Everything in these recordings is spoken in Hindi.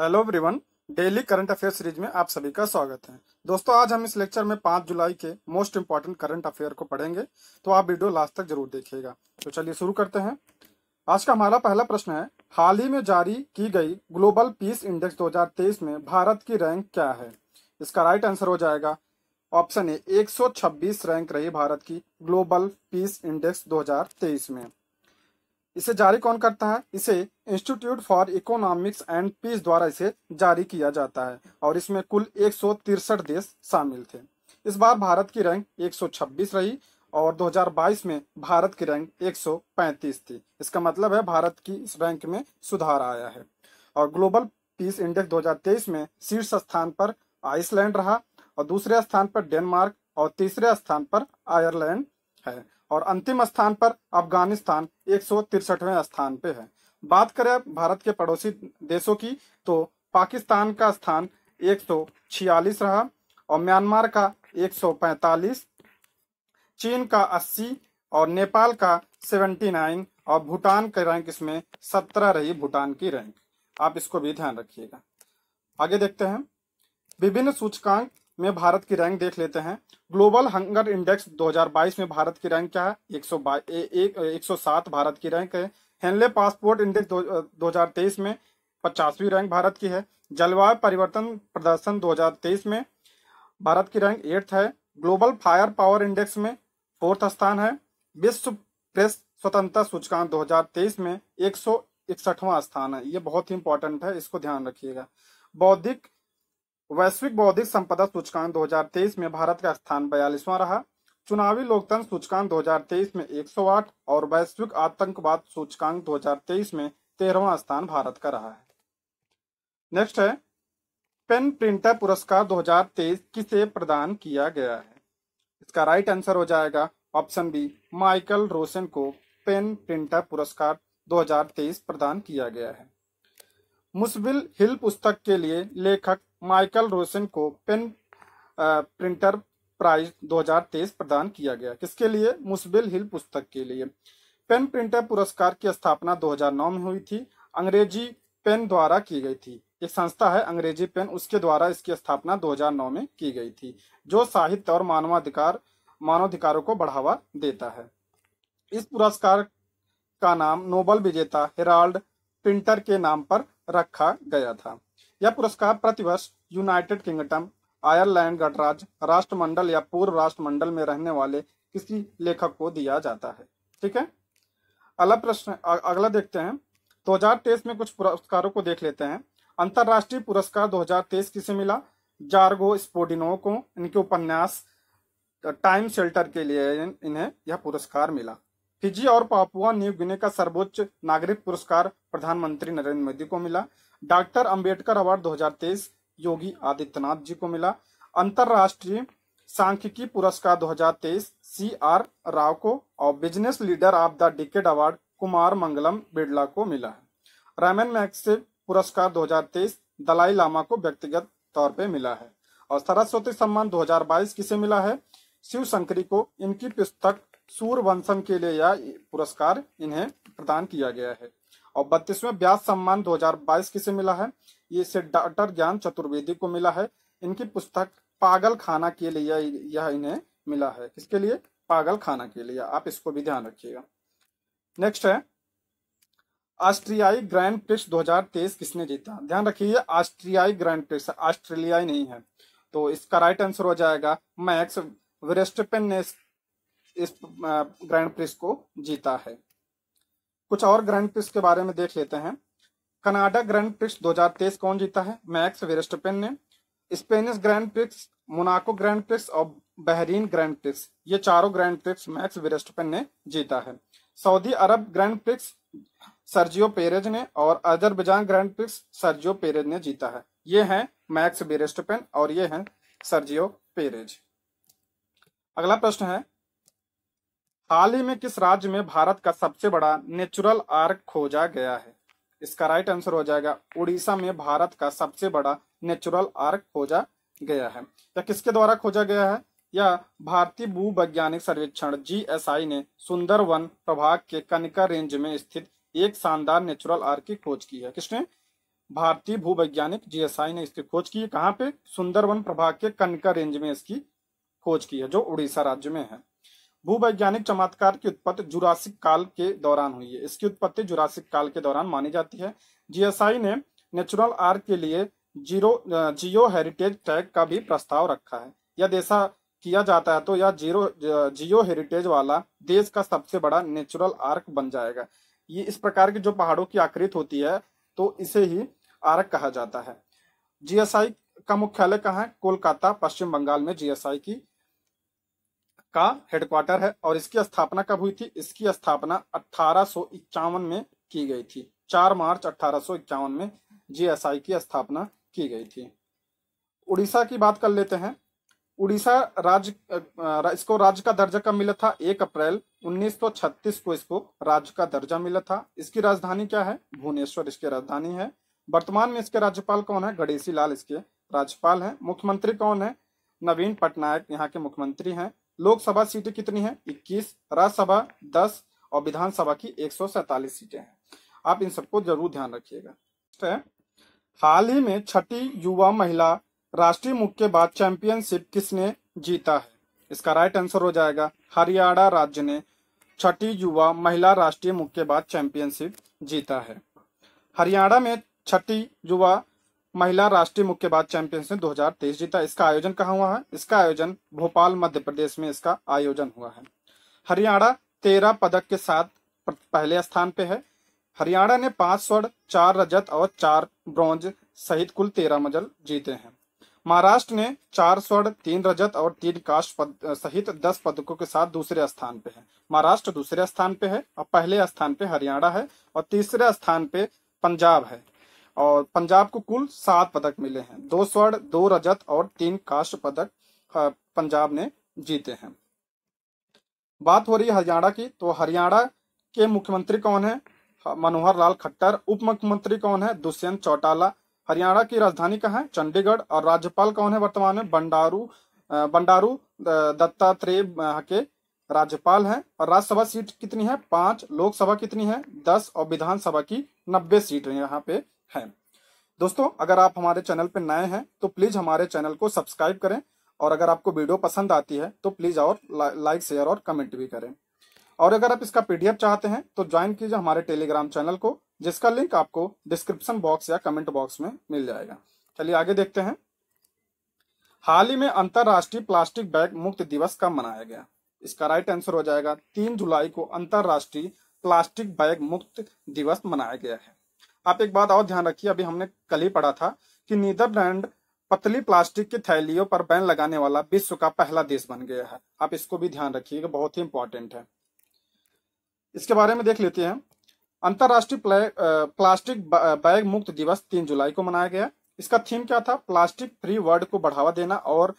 hello everyone daily current affair series में आप सभी का स्वागत है दोस्तों आज हम इस लेक्चर में 5 जुलाई के मोस्ट इम्पोर्टेंट करंट अफेयर को पढ़ेंगे तो आप वीडियो लास्ट तक जरूर देखिएगा तो चलिए शुरू करते हैं आज का हमारा पहला प्रश्न है हाल ही में जारी की गई ग्लोबल पीस इंडेक्स दो में भारत की रैंक क्या है इसका राइट आंसर हो जाएगा ऑप्शन ए एक रैंक रही भारत की ग्लोबल पीस इंडेक्स दो में इसे जारी कौन करता है इसे institute for economics and peace द्वारा इसे जारी किया जाता है और इसमें कुल एक देश शामिल थे इस बार भारत की रैंक 126 रही और 2022 में भारत की रैंक 135 थी इसका मतलब है भारत की इस रैंक में सुधार आया है और ग्लोबल पीस इंडेक्स 2023 में शीर्ष स्थान पर आइसलैंड रहा और दूसरे स्थान पर डेनमार्क और तीसरे स्थान पर आयरलैंड है और अंतिम स्थान पर अफगानिस्तान एक स्थान पे है बात करें अब भारत के पड़ोसी देशों की तो पाकिस्तान का स्थान 146 रहा और म्यांमार का 145, चीन का 80 और नेपाल का 79 और भूटान का रैंक इसमें 17 रही भूटान की रैंक आप इसको भी ध्यान रखिएगा आगे देखते हैं विभिन्न सूचकांक में भारत की रैंक देख लेते हैं ग्लोबल हंगर इंडेक्स 2022 में भारत की रैंक क्या है एक सौ एक सौ सात भारत की रैंक है हेनले पासपोर्ट इंडेक्स दो हजार तेईस में पचासवीं रैंक भारत की है जलवायु परिवर्तन प्रदर्शन 2023 में भारत की रैंक एट्थ है ग्लोबल फायर पावर इंडेक्स में फोर्थ स्थान है विश्व प्रेस स्वतंत्रता सूचकांक 2023 में एक स्थान है ये बहुत ही इंपॉर्टेंट है इसको ध्यान रखिएगा बौद्धिक वैश्विक बौद्धिक संपदा सूचकांक 2023 में भारत का स्थान बयालीसवां रहा चुनावी लोकतंत्र सूचकांक 2023 में 108 और वैश्विक आतंकवाद सूचकांक 2023 में तेरहवा स्थान भारत का रहा है नेक्स्ट है पेन प्रिंटर पुरस्कार 2023 किसे प्रदान किया गया है इसका राइट आंसर हो जाएगा ऑप्शन बी माइकल रोशन को पेन प्रिंटर पुरस्कार 2023 प्रदान किया गया है मुसबिल हिल पुस्तक के लिए लेखक माइकल रोशन को पेन प्रिंटर प्राइज 2023 प्रदान किया गया किसके लिए मुसबिल हिल पुस्तक के लिए पेन प्रिंटर पुरस्कार की स्थापना 2009 में हुई थी अंग्रेजी पेन द्वारा की गई थी एक संस्था है अंग्रेजी पेन उसके द्वारा इसकी स्थापना 2009 में की गई थी जो साहित्य और मानवाधिकार मानवाधिकारों को बढ़ावा देता है इस पुरस्कार का नाम नोबल विजेता हेराल्ड प्रिंटर के नाम पर रखा गया था यह पुरस्कार प्रतिवर्ष यूनाइटेड किंगडम आयरलैंड गणराज्य राष्ट्रमंडल या पूर्व राष्ट्रमंडल में रहने वाले किसी लेखक को दिया जाता है ठीक है अगला प्रश्न अगला देखते हैं दो में कुछ पुरस्कारों को देख लेते हैं अंतरराष्ट्रीय पुरस्कार 2023 किसे मिला जार्गो स्पोडिनो को इनके उपन्यास टाइम शेल्टर के लिए इन्हें यह पुरस्कार मिला फिजी और पापुआ न्यू गिने का सर्वोच्च नागरिक पुरस्कार प्रधानमंत्री नरेंद्र मोदी को मिला डॉक्टर अंबेडकर अवार्ड 2023 योगी आदित्यनाथ जी को मिला अंतरराष्ट्रीय सांख्यिकी पुरस्कार 2023 सी आर राव को और business leader of the decade award Kumar Mangalam Birla को मिला है रैमन मैक्स पुरस्कार 2023 दलाई लामा को व्यक्तिगत तौर पर मिला है और सरस्वती सम्मान 2022 किसे मिला है शिव शंकरी को इनकी पुस्तक सूर्य वंशम के लिए यह पुरस्कार इन्हें प्रदान किया गया है और बत्तीसवें व्यास सम्मान 2022 किसे मिला है ये इसे डॉक्टर ज्ञान चतुर्वेदी को मिला है इनकी पुस्तक पागल खाना के लिए यह इन्हें मिला है किसके लिए पागल खाना के लिए आप इसको भी ध्यान रखिएगा नेक्स्ट है ऑस्ट्रियाई ग्रैंड प्रिक्स 2023 किसने जीता ध्यान रखिए ऑस्ट्रियाई ग्रैंड प्रिक्स ऑस्ट्रेलियाई नहीं है तो इसका राइट आंसर हो जाएगा मैक्स वेस्टपेन ने इस ग्रैंड प्रिक्स को जीता है कुछ और ग्रैंड प्रिक्स के बारे में देख लेते हैं कनाडा ग्रैंड प्रिक्स 2023 कौन जीता है मैक्स वेरस्टपेन ने Spanish grand prix Monaco grand prix और बहरीन ग्रैंड प्रिक्स ये चारों ग्रैंड प्रिक्स मैक्स वेरस्टपेन ने जीता है सऊदी अरब ग्रैंड प्रिक्स सर्जियो पेरेज ने और Azerbaijan grand prix Sergio Perez ने जीता है ये हैं मैक्स बेरेस्टपेन और ये हैं सर्जियो पेरेज अगला प्रश्न है हाल ही में किस राज्य में भारत का सबसे बड़ा नेचुरल आर्क खोजा गया है इसका राइट आंसर हो जाएगा उड़ीसा में भारत का सबसे बड़ा नेचुरल आर्क खोजा गया है या किसके द्वारा खोजा गया है या भारतीय भूवैज्ञानिक सर्वेक्षण जी ने सुंदरवन प्रभाग के कनिका रेंज में स्थित एक शानदार नेचुरल आर्क की खोज की है किसने भारतीय भूवैज्ञानिक जीएसआई ने इसकी खोज की है कहाँ पे सुंदरवन प्रभाग के कनिका रेंज में इसकी खोज की है जो उड़ीसा राज्य में है भूवैज्ञानिक चमत्कार की उत्पत्ति जुरासिक काल के दौरान हुई है इसकी उत्पत्ति जुरासिक काल के दौरान मानी जाती है जीएसआई ने नेचुरल आर्क के लिए जीरो जियो हेरिटेज टैग का भी प्रस्ताव रखा है यदि ऐसा किया जाता है तो यह जीरो जियो हेरिटेज वाला देश का सबसे बड़ा नेचुरल आर्क बन जाएगा ये इस प्रकार के जो पहाड़ों की आकृत होती है तो इसे ही आर्क कहा जाता है जीएसआई का मुख्यालय कहाँ है कोलकाता पश्चिम बंगाल में जीएसआई की का हेडक्वार्टर है और इसकी स्थापना कब हुई थी इसकी स्थापना अठारह में की गई थी चार मार्च अठारह में जीएसआई की स्थापना की गई थी उड़ीसा की बात कर लेते हैं उड़ीसा राज्य इसको राज्य का दर्जा कब मिला था एक अप्रैल 1936 को इसको राज्य का दर्जा मिला था इसकी राजधानी क्या है भुवनेश्वर इसकी राजधानी है वर्तमान में इसके राज्यपाल कौन है गणेशी लाल इसके राज्यपाल हैं मुख्यमंत्री कौन है नवीन पटनायक यहाँ के मुख्यमंत्री हैं लोकसभा सीटें कितनी है 21 राज्यसभा 10 और विधानसभा की एक सीटें हैं आप इन सबको जरूर ध्यान रखिएगा हाल ही में छठी युवा महिला राष्ट्रीय मुक्केबाज चैंपियनशिप किसने जीता है इसका राइट आंसर हो जाएगा हरियाणा राज्य ने छठी युवा महिला राष्ट्रीय मुक्केबाज चैंपियनशिप जीता है हरियाणा में छठी युवा महिला राष्ट्रीय मुक्केबाज चैंपियनशिप दो जीता इसका आयोजन कहा हुआ है इसका आयोजन भोपाल मध्य प्रदेश में इसका आयोजन हुआ है हरियाणा तेरह पदक के साथ पहले स्थान पे है हरियाणा ने पांच स्वर्ण चार रजत और चार ब्रॉन्ज सहित कुल तेरह मजल जीते हैं महाराष्ट्र ने चार स्वर्ण तीन रजत और तीन काश पद सहित दस पदकों के साथ दूसरे स्थान पे है महाराष्ट्र दूसरे स्थान पे है और पहले स्थान पे हरियाणा है और तीसरे स्थान पे पंजाब है और पंजाब को कुल सात पदक मिले हैं दो स्वर्ण दो रजत और तीन काष्ट पदक हाँ, पंजाब ने जीते हैं बात हो रही है हरियाणा की तो हरियाणा के मुख्यमंत्री कौन है हाँ, मनोहर लाल खट्टर उप मुख्यमंत्री कौन है दुष्यंत चौटाला हरियाणा की राजधानी कहाँ है चंडीगढ़ और राज्यपाल कौन है वर्तमान में बंडारू बंडारू दत्तात्रेय के राज्यपाल हैं और राज्यसभा सीट कितनी है पांच लोकसभा कितनी है दस और विधानसभा की नब्बे सीट यहाँ पे है दोस्तों अगर आप हमारे चैनल पर नए हैं तो प्लीज हमारे चैनल को सब्सक्राइब करें और अगर आपको वीडियो पसंद आती है तो प्लीज और लाइक शेयर और कमेंट भी करें और अगर आप इसका पीडीएफ चाहते हैं तो ज्वाइन कीजिए हमारे टेलीग्राम चैनल को जिसका लिंक आपको डिस्क्रिप्शन बॉक्स या कमेंट बॉक्स में मिल जाएगा चलिए आगे देखते हैं हाल ही में अंतर्राष्ट्रीय प्लास्टिक बैग मुक्त दिवस कब मनाया गया इसका राइट आंसर हो जाएगा तीन जुलाई को अंतर्राष्ट्रीय प्लास्टिक बैग मुक्त दिवस मनाया गया है आप एक बात और ध्यान रखिए अभी हमने कल ही पढ़ा था कि नीदरलैंड पतली प्लास्टिक की थैलियों पर बैन लगाने वाला विश्व का पहला देश बन गया है आप इसको भी ध्यान रखिएगा बहुत ही इंपॉर्टेंट है इसके बारे में देख लेते हैं अंतर्राष्ट्रीय प्लास्टिक बैग मुक्त दिवस तीन जुलाई को मनाया गया इसका थीम क्या था प्लास्टिक फ्री वर्ल्ड को बढ़ावा देना और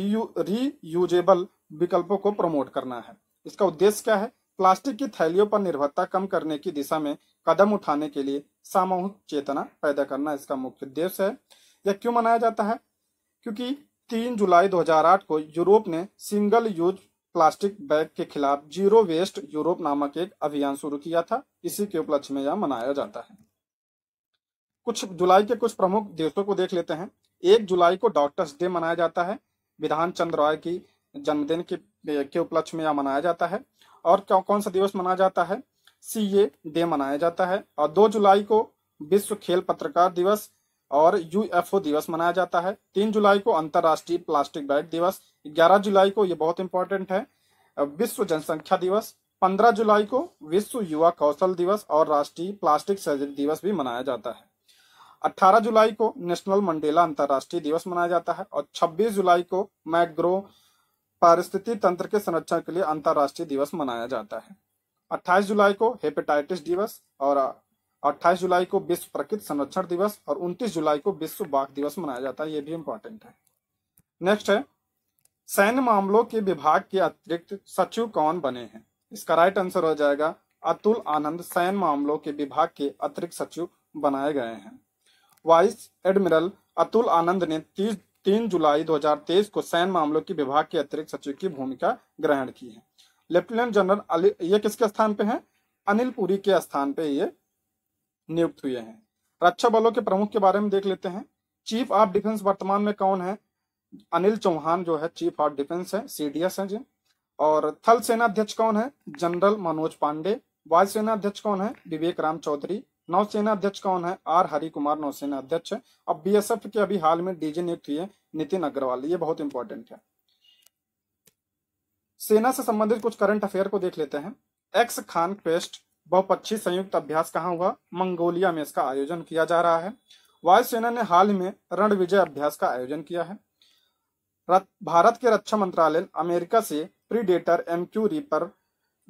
रीयूजेबल विकल्पों को प्रमोट करना है इसका उद्देश्य क्या है प्लास्टिक की थैलियों पर निर्भरता कम करने की दिशा में कदम उठाने के लिए सामूहिक चेतना पैदा करना इसका मुख्य उद्देश्य है यह क्यों मनाया जाता है क्योंकि 3 जुलाई 2008 को यूरोप ने सिंगल यूज प्लास्टिक बैग के खिलाफ जीरो वेस्ट यूरोप नामक एक अभियान शुरू किया था इसी के उपलक्ष्य में यह मनाया जाता है कुछ जुलाई के कुछ प्रमुख देशों को देख लेते हैं एक जुलाई को डॉक्टर्स डे मनाया जाता है विधान चंद्र रॉय की जन्मदिन के के उपलक्ष्य में यह मनाया जाता है और कौन सा दिवस मनाया जाता है सी ए डे मनाया जाता है और दो जुलाई को विश्व खेल पत्रकार दिवस और यूएफओ दिवस मनाया जाता है तीन जुलाई को अंतर्राष्ट्रीय प्लास्टिक बैग दिवस ग्यारह जुलाई को ये बहुत इंपॉर्टेंट है विश्व जनसंख्या दिवस पंद्रह जुलाई को विश्व युवा कौशल दिवस और राष्ट्रीय प्लास्टिक सर्जरी दिवस भी मनाया जाता है 18 जुलाई को नेशनल मंडेला अंतर्राष्ट्रीय दिवस मनाया जाता है और 26 जुलाई को मैग्रो पारिस्थिति तंत्र के संरक्षण के लिए अंतर्राष्ट्रीय दिवस मनाया जाता है 28 जुलाई को हेपेटाइटिस दिवस और 28 जुलाई को विश्व प्रकृति संरक्षण दिवस और 29 जुलाई को विश्व बाघ दिवस मनाया जाता है ये भी इम्पोर्टेंट है नेक्स्ट है सैन्य मामलों के विभाग के अतिरिक्त सचिव कौन बने हैं इसका राइट आंसर हो जाएगा अतुल आनंद सैन्य मामलों के विभाग के अतिरिक्त सचिव बनाए गए हैं वाइस एडमिरल अतुल आनंद ने तीस तीन जुलाई 2023 को सैन्य मामलों के विभाग के अतिरिक्त सचिव की भूमिका ग्रहण की है लेफ्टिनेंट जनरल ये किसके स्थान पे हैं अनिल पुरी के स्थान पे ये नियुक्त हुए हैं रक्षा बलों के प्रमुख के बारे में देख लेते हैं चीफ ऑफ डिफेंस वर्तमान में कौन है अनिल चौहान जो है चीफ ऑफ डिफेंस है सीडीएस है जी और थल सेना अध्यक्ष कौन है जनरल मनोज पांडे वायुसेना अध्यक्ष कौन है विवेक राम चौधरी नौसेना अध्यक्ष कौन है आर हरि कुमार नौसेना अध्यक्ष है अब बीएसएफ के अभी हाल में डीजी नियुक्त हुए नितिन अग्रवाल ये बहुत इंपॉर्टेंट है सेना से संबंधित कुछ करंट अफेयर को देख लेते हैं एक्स खान क्वेस्ट बहुपक्षी संयुक्त अभ्यास कहाँ हुआ मंगोलिया में इसका आयोजन किया जा रहा है वायुसेना ने हाल में रण विजय अभ्यास का आयोजन किया है भारत के रक्षा मंत्रालय अमेरिका से predator M Q reaper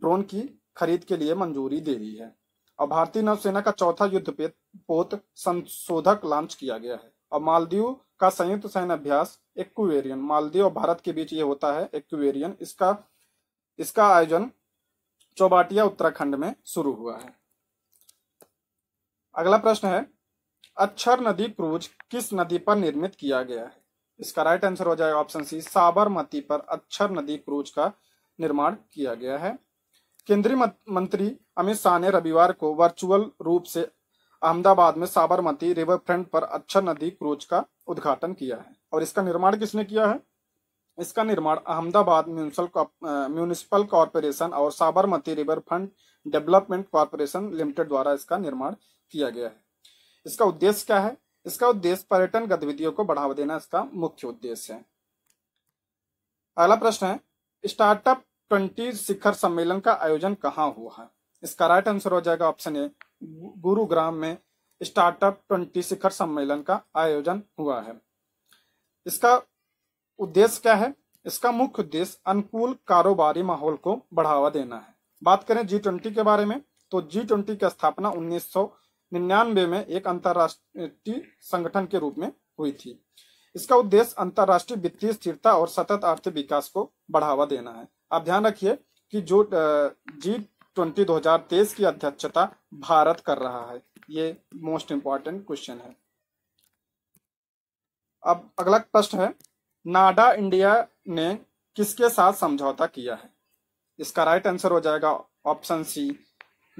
drone की खरीद के लिए मंजूरी दे रही है और भारतीय नौसेना का चौथा युद्ध पोत संशोधक लॉन्च किया गया है और मालदीव का संयुक्त सैन्य अभ्यास एक्वेरियन मालदीव और भारत के बीच ये होता है एक्वेरियन इसका इसका आयोजन चौबाटिया उत्तराखंड में शुरू हुआ है अगला प्रश्न है अच्छर नदी क्रूज किस नदी पर निर्मित किया गया है इसका राइट आंसर हो जाएगा ऑप्शन सी साबरमती पर अच्छर नदी क्रूज का निर्माण किया गया है केंद्रीय मंत्री अमित शाह ने रविवार को वर्चुअल रूप से अहमदाबाद में साबरमती रिवर फ्रंट पर अच्छा नदी क्रूज का उद्घाटन किया है और इसका निर्माण किसने किया है इसका निर्माण अहमदाबाद म्यूनिसिपल कॉरपोरेशन और Sabarmati river front development corporation limited द्वारा इसका निर्माण किया गया है इसका उद्देश्य क्या है इसका उद्देश्य पर्यटन गतिविधियों को बढ़ावा देना इसका मुख्य उद्देश्य है अगला प्रश्न है स्टार्टअप ट्वेंटी शिखर सम्मेलन का आयोजन कहाँ हुआ है इसका राइट आंसर हो जाएगा ऑप्शन ए गुरुग्राम में स्टार्टअप ट्वेंटी शिखर सम्मेलन का आयोजन हुआ है इसका उद्देश्य क्या है इसका मुख्य उद्देश्य अनुकूल कारोबारी माहौल को बढ़ावा देना है बात करें जी ट्वेंटी के बारे में तो जी ट्वेंटी की स्थापना उन्नीस निन्यानवे में एक अंतरराष्ट्रीय संगठन के रूप में हुई थी इसका उद्देश्य अंतरराष्ट्रीय वित्तीय स्थिरता और सतत आर्थिक विकास को बढ़ावा देना है आप ध्यान रखिए कि जो जी ट्वेंटी दो हजार तेईस की अध्यक्षता भारत कर रहा है ये मोस्ट इंपॉर्टेंट क्वेश्चन है अब अगला प्रश्न है नाडा इंडिया ने किसके साथ समझौता किया है इसका राइट आंसर हो जाएगा ऑप्शन सी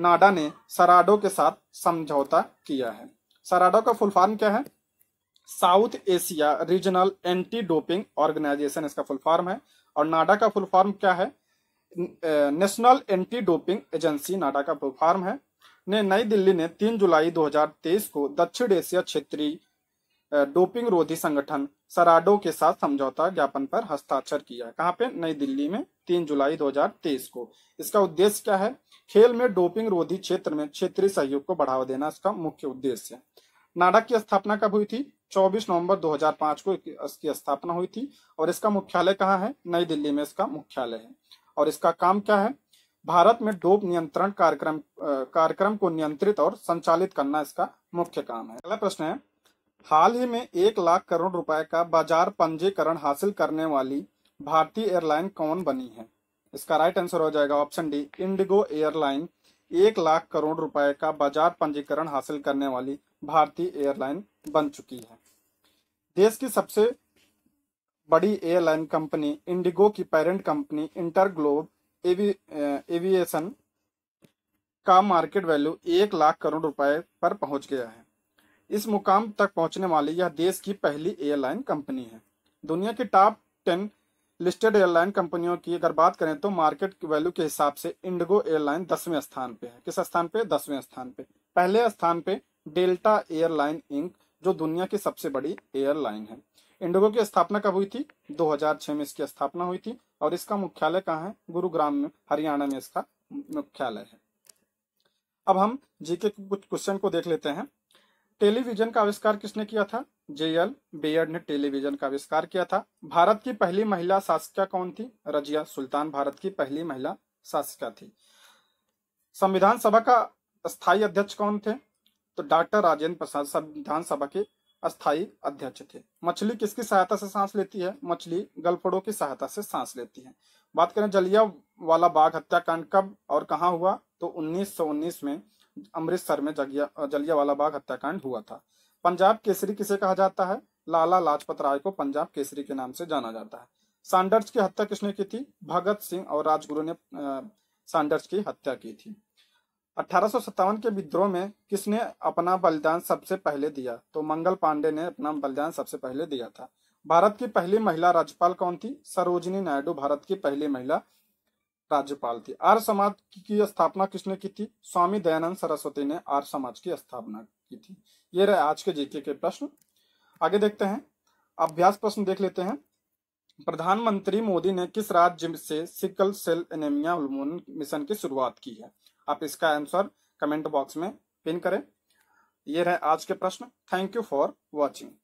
नाडा ने सराडो के साथ समझौता किया है सराडो का फुल फॉर्म क्या है south Asia regional anti doping organisation इसका फुल फॉर्म है और नाडा का फुल फॉर्म क्या है national anti doping agency NADA का फॉर्म है ने नई दिल्ली ने 3 जुलाई 2023 को दक्षिण एशिया क्षेत्रीय डोपिंग रोधी संगठन सराडो के साथ समझौता ज्ञापन पर हस्ताक्षर किया कहाँ पे नई दिल्ली में 3 जुलाई 2023 को इसका उद्देश्य क्या है खेल में डोपिंग रोधी क्षेत्र में क्षेत्रीय सहयोग को बढ़ावा देना इसका मुख्य उद्देश्य है नाडा की स्थापना कब हुई थी 24 नवंबर 2005 को इसकी स्थापना हुई थी और इसका मुख्यालय कहाँ है नई दिल्ली में इसका मुख्यालय है और इसका काम क्या है भारत में डोप नियंत्रण कार्यक्रम कार्यक्रम को नियंत्रित और संचालित करना इसका मुख्य काम है अगला प्रश्न है हाल ही में एक लाख करोड़ रुपए का बाजार पंजीकरण हासिल करने वाली भारतीय एयरलाइन कौन बनी है इसका राइट आंसर हो जाएगा ऑप्शन डी इंडिगो एयरलाइन एक लाख करोड़ रुपए का बाजार पंजीकरण हासिल करने वाली भारतीय एयरलाइन बन चुकी है देश की सबसे बड़ी एयरलाइन कंपनी इंडिगो की पेरेंट कंपनी इंटरग्लोब ग्लोब एविएशन का मार्केट वैल्यू एक लाख करोड़ रुपए पर पहुंच गया है इस मुकाम तक पहुंचने वाली यह देश की पहली एयरलाइन कंपनी है दुनिया की टॉप टेन लिस्टेड एयरलाइन कंपनियों की अगर बात करें तो मार्केट वैल्यू के हिसाब से इंडिगो एयरलाइन दसवें स्थान पे है किस स्थान पे दसवें स्थान पे पहले स्थान पे डेल्टा एयरलाइन इंक जो दुनिया की सबसे बड़ी एयरलाइन है इंडिगो की स्थापना कब हुई थी 2006 में इसकी स्थापना हुई थी और इसका मुख्यालय कहाँ है गुरुग्राम में हरियाणा में इसका मुख्यालय है अब हम जीके के कुछ क्वेश्चन को देख लेते हैं टेलीविजन का आविष्कार किसने किया था जेएल बेयर ने टेलीविजन का आविष्कार किया था भारत की पहली महिला शासिका कौन थी रजिया सुल्तान भारत की पहली महिला शासिका थी संविधान सभा का स्थायी अध्यक्ष कौन थे तो डॉक्टर राजेंद्र प्रसाद संविधान सभा के अस्थाई अध्यक्ष थे मछली किसकी सहायता से सांस लेती है मछली गलफड़ों की सहायता से सांस लेती है बात करें जलिया वाला बाघ हत्याकांड कब और कहाँ हुआ तो 1919 में अमृतसर में जलिया जलिया वाला बाघ हत्याकांड हुआ था पंजाब केसरी किसे कहा जाता है लाला लाजपत राय को पंजाब केसरी के नाम से जाना जाता है सांडर्स की हत्या किसने की थी भगत सिंह और राजगुरु ने सांडर्स की हत्या की थी अठारह के विद्रोह में किसने अपना बलिदान सबसे पहले दिया तो मंगल पांडे ने अपना बलिदान सबसे पहले दिया था भारत की पहली महिला राज्यपाल कौन थी सरोजनी नायडू भारत की पहली महिला राज्यपाल थी आर समाज की स्थापना किसने की थी स्वामी दयानंद सरस्वती ने आर समाज की स्थापना की थी ये रहे आज के जीके के प्रश्न आगे देखते हैं अभ्यास प्रश्न देख लेते हैं प्रधानमंत्री मोदी ने किस राज्य से सिकल सेल एनेमिया उन्मूलन मिशन की शुरुआत की है आप इसका आंसर कमेंट बॉक्स में पिन करें ये रहे आज के प्रश्न थैंक यू फॉर वॉचिंग